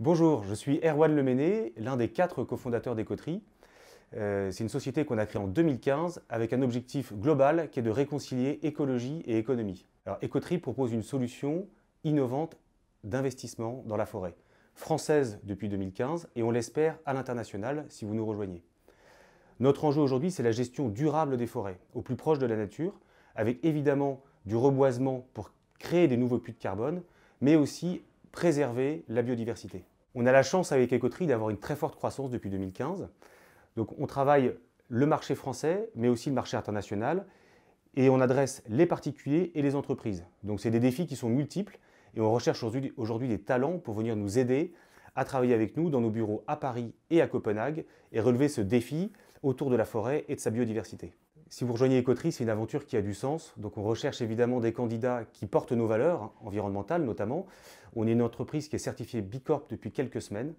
Bonjour, je suis Erwan Leméné, l'un des quatre cofondateurs d'Ecotri. Euh, c'est une société qu'on a créée en 2015 avec un objectif global qui est de réconcilier écologie et économie. Alors, propose une solution innovante d'investissement dans la forêt, française depuis 2015 et on l'espère à l'international si vous nous rejoignez. Notre enjeu aujourd'hui, c'est la gestion durable des forêts, au plus proche de la nature, avec évidemment du reboisement pour créer des nouveaux puits de carbone, mais aussi préserver la biodiversité. On a la chance avec Ecoterie d'avoir une très forte croissance depuis 2015. Donc on travaille le marché français, mais aussi le marché international, et on adresse les particuliers et les entreprises. Donc c'est des défis qui sont multiples, et on recherche aujourd'hui des talents pour venir nous aider à travailler avec nous dans nos bureaux à Paris et à Copenhague et relever ce défi autour de la forêt et de sa biodiversité. Si vous rejoignez Écoterie, c'est une aventure qui a du sens. Donc on recherche évidemment des candidats qui portent nos valeurs, hein, environnementales notamment. On est une entreprise qui est certifiée Bicorp depuis quelques semaines.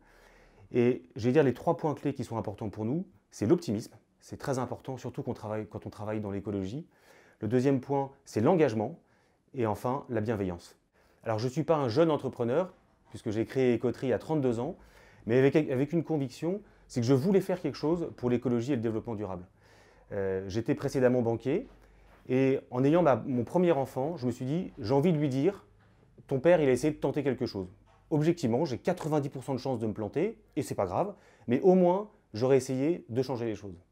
Et je vais dire les trois points clés qui sont importants pour nous, c'est l'optimisme, c'est très important, surtout quand on travaille, dans l'écologie. Le deuxième point, c'est l'engagement. Et enfin, la bienveillance. Alors je ne suis pas un jeune entrepreneur, puisque j'ai créé Écoterie à 32 ans, mais avec une conviction, c'est que je voulais faire quelque chose pour l'écologie et le développement durable. Euh, j'étais précédemment banquier. Et en ayant mon premier enfant, je me suis dit, j'ai envie de lui dire, ton père, il a essayé de tenter quelque chose. Objectivement, j'ai 90% de chances de me planter, et c'est pas grave, mais au moins, j'aurais essayé de changer les choses.